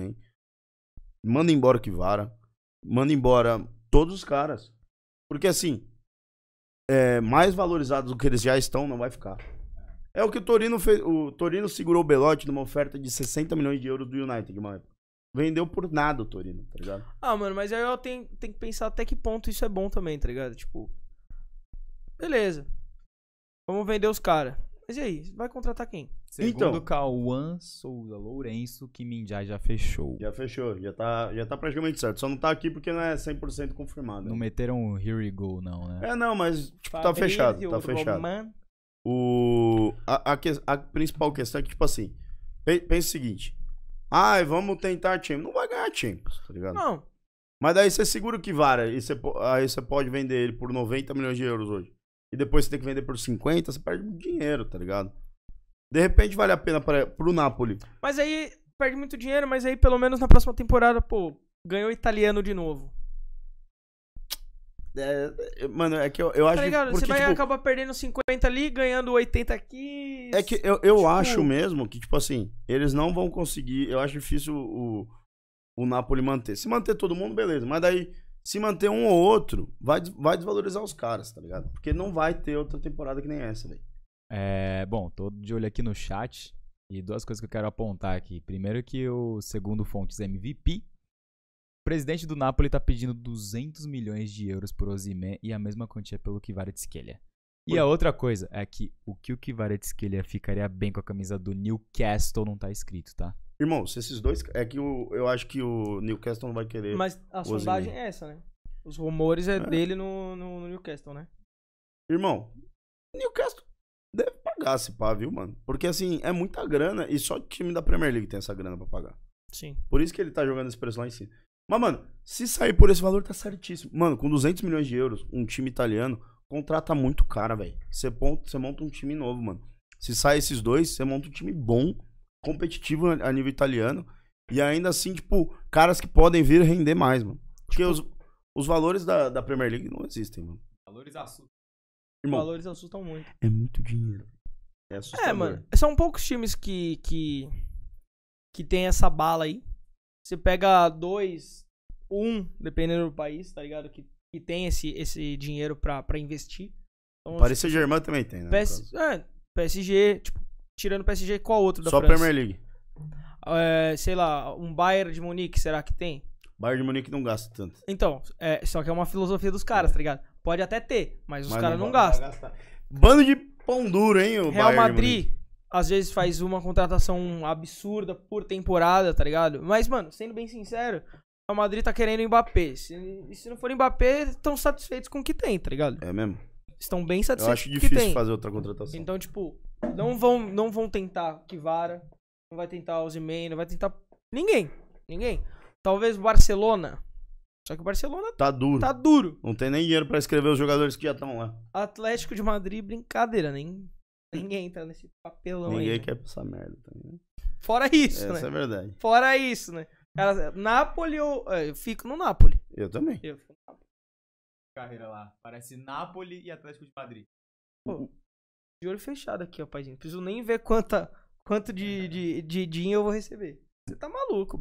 Hein? Manda embora o Kivara. Manda embora todos os caras. Porque assim, é, mais valorizados do que eles já estão, não vai ficar. É o que o Torino fez. O Torino segurou o Belotti numa oferta de 60 milhões de euros do United, mano. Vendeu por nada o Torino, tá ligado? Ah, mano, mas aí eu tenho, tenho que pensar até que ponto isso é bom também, tá ligado? Tipo. Beleza. Vamos vender os caras. Mas e aí? Vai contratar quem? Segundo então, Souza, Lourenço, que Mindai já fechou. Já fechou, já tá, já tá praticamente certo. Só não tá aqui porque não é 100% confirmado. Não meteram um Here We Go, não, né? É, não, mas tipo, tá fechado, tá fechado. O, a, a, a, principal questão é que, tipo assim, pensa o seguinte. Ah, vamos tentar time. Não vai ganhar time, tá ligado? Não. Mas daí você segura o Kivara e você, aí você pode vender ele por 90 milhões de euros hoje e depois você tem que vender por 50, você perde muito dinheiro, tá ligado? De repente vale a pena para pro Napoli. Mas aí perde muito dinheiro, mas aí pelo menos na próxima temporada, pô, ganhou italiano de novo. É, é, mano, é que eu, eu tá acho ligado? Porque, você vai tipo, acabar perdendo 50 ali, ganhando 80 aqui. É que eu, eu tipo... acho mesmo que, tipo assim, eles não vão conseguir. Eu acho difícil o, o Napoli manter. Se manter todo mundo, beleza. Mas daí se manter um ou outro, vai, vai desvalorizar os caras, tá ligado? Porque não vai ter outra temporada que nem essa, velho. É, bom, tô de olho aqui no chat. E duas coisas que eu quero apontar aqui. Primeiro que o segundo fontes MVP, o presidente do Napoli tá pedindo 200 milhões de euros por Osimé e a mesma quantia pelo Kvaratskhelia. E a outra coisa é que o que o Kvaratskhelia ficaria bem com a camisa do Newcastle não tá escrito, tá? irmão, se esses dois. É que o, eu acho que o Newcastle não vai querer. Mas a sondagem é essa, né? Os rumores é, é. dele no, no, no, Newcastle, né? Irmão, Newcastle deve pagar se pá, viu, mano? Porque assim, é muita grana e só time da Premier League tem essa grana pra pagar. Sim. Por isso que ele tá jogando esse preço lá em cima. Mas, mano, se sair por esse valor, tá certíssimo. Mano, com 200 milhões de euros, um time italiano contrata muito cara, velho. Você monta um time novo, mano. Se sai esses dois, você monta um time bom competitivo a nível italiano. E ainda assim, tipo, caras que podem vir render mais, mano. Porque tipo? os, os valores da, da Premier League não existem, mano. Valores assustam. Irmão, valores assustam muito. É muito dinheiro. É assustador. É, mano. São poucos times que, que, que tem essa bala aí. Você pega dois, um, dependendo do país, tá ligado? Que, que tem esse, esse dinheiro pra, pra investir. Então, o tipo, Saint-Germain também tem, né? PS, é, PSG, tipo, Tirando o PSG, qual outro da Só França? Premier League. É, sei lá, um Bayern de Munique, será que tem? Bayern de Munique não gasta tanto. Então, é, só que é uma filosofia dos caras, é. tá ligado? Pode até ter, mas os caras não, não gastam. Bando de pão duro, hein, o Real Bayern Madrid às vezes faz uma contratação absurda por temporada, tá ligado? Mas, mano, sendo bem sincero, o Madrid tá querendo Mbappé. Se, se não for Mbappé, estão satisfeitos com o que tem, tá ligado? É mesmo estão bem satisfeitos. Eu acho difícil fazer outra contratação. Então, tipo, não vão, não vão tentar Kivara, não vai tentar Osimhen, não vai tentar ninguém, ninguém. Talvez Barcelona. Só que o Barcelona tá duro. Tá duro. Não tem nem dinheiro para escrever os jogadores que já estão lá. Atlético de Madrid, brincadeira, nem ninguém entra nesse papelão ninguém aí. Ninguém né? quer passar merda também. Tá Fora isso, Essa né? Essa é verdade. Fora isso, né? Cara, Napoli eu, é, eu fico no Napoli. Eu também. Eu fico carreira lá. Parece Napoli e Atlético de Madrid. Pô, de olho fechado aqui, rapazinho. preciso nem ver quanta, quanto de, de, de, eu vou receber. Você tá maluco, bro.